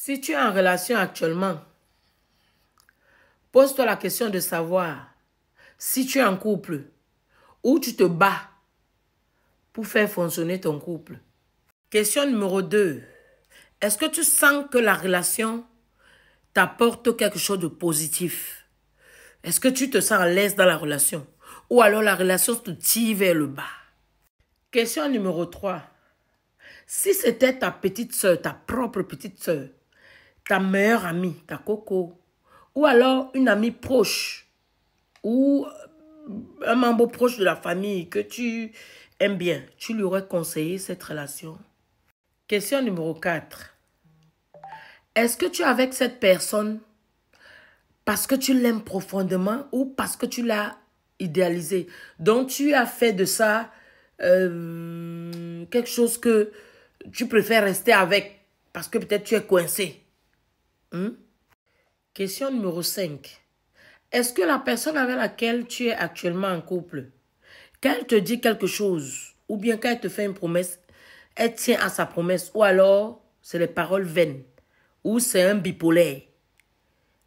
Si tu es en relation actuellement, pose-toi la question de savoir si tu es en couple ou tu te bats pour faire fonctionner ton couple. Question numéro 2. Est-ce que tu sens que la relation t'apporte quelque chose de positif? Est-ce que tu te sens à l'aise dans la relation? Ou alors la relation te tire vers le bas? Question numéro 3. Si c'était ta petite soeur, ta propre petite soeur, ta meilleure amie, ta coco, ou alors une amie proche, ou euh, un membre proche de la famille que tu aimes bien, tu lui aurais conseillé cette relation. Question numéro 4. Est-ce que tu es avec cette personne parce que tu l'aimes profondément ou parce que tu l'as idéalisé Donc tu as fait de ça euh, quelque chose que tu préfères rester avec parce que peut-être tu es coincé. Hmm? Question numéro 5. Est-ce que la personne avec laquelle tu es actuellement en couple, qu'elle te dit quelque chose, ou bien qu'elle te fait une promesse, elle tient à sa promesse, ou alors c'est les paroles vaines, ou c'est un bipolaire,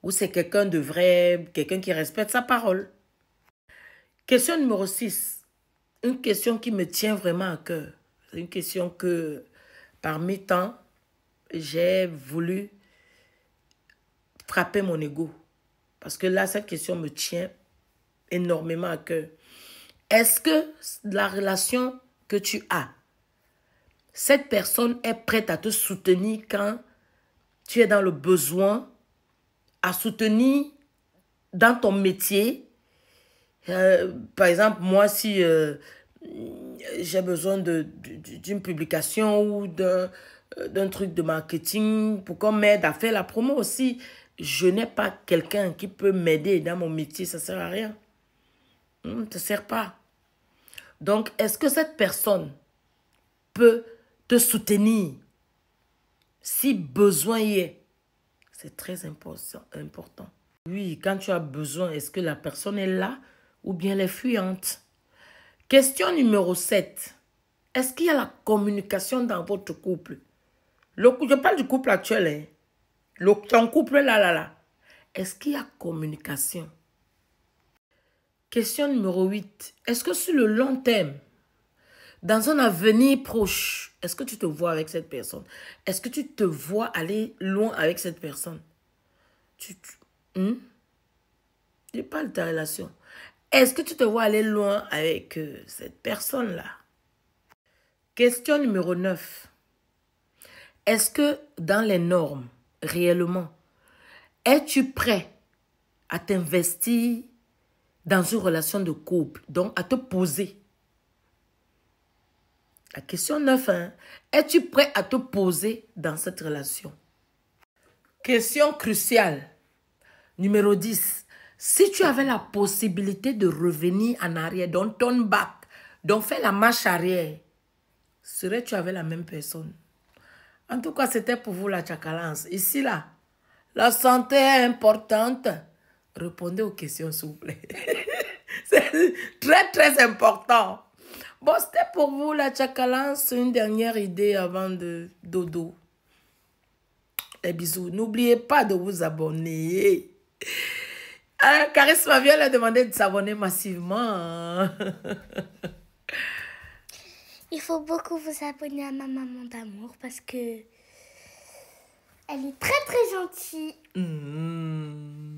ou c'est quelqu'un de vrai, quelqu'un qui respecte sa parole. Question numéro 6. Une question qui me tient vraiment à cœur. une question que, parmi tant, j'ai voulu frapper mon ego. Parce que là, cette question me tient énormément à cœur. Est-ce que la relation que tu as, cette personne est prête à te soutenir quand tu es dans le besoin, à soutenir dans ton métier. Euh, par exemple, moi, si euh, j'ai besoin d'une publication ou euh, d'un truc de marketing pour qu'on m'aide à faire la promo aussi, je n'ai pas quelqu'un qui peut m'aider dans mon métier, ça ne sert à rien. Hmm, ça ne te sert pas. Donc, est-ce que cette personne peut te soutenir si besoin y est C'est très important. Oui, quand tu as besoin, est-ce que la personne est là ou bien elle est fuyante Question numéro 7. Est-ce qu'il y a la communication dans votre couple le, Je parle du couple actuel. Hein ton couple là, là, là. Est-ce qu'il y a communication? Question numéro 8. Est-ce que sur le long terme, dans un avenir proche, est-ce que tu te vois avec cette personne Est-ce que tu te vois aller loin avec cette personne tu, tu hmm? Je parle de ta relation. Est-ce que tu te vois aller loin avec euh, cette personne-là Question numéro 9. Est-ce que dans les normes, réellement Es-tu prêt à t'investir dans une relation de couple, donc à te poser La question 9, hein. es-tu prêt à te poser dans cette relation Question cruciale, numéro 10. Si tu avais la possibilité de revenir en arrière, donc ton back, donc faire la marche arrière, serais-tu avec la même personne en tout cas, c'était pour vous la chacalance. Ici, là, la santé est importante. Répondez aux questions, s'il vous plaît. C'est très, très important. Bon, c'était pour vous la chacalance. Une dernière idée avant de dodo. Les bisous. N'oubliez pas de vous abonner. Alors, Charisma vient a demandé de s'abonner massivement. Il faut beaucoup vous abonner à ma maman d'amour parce que elle est très très gentille. Hmm.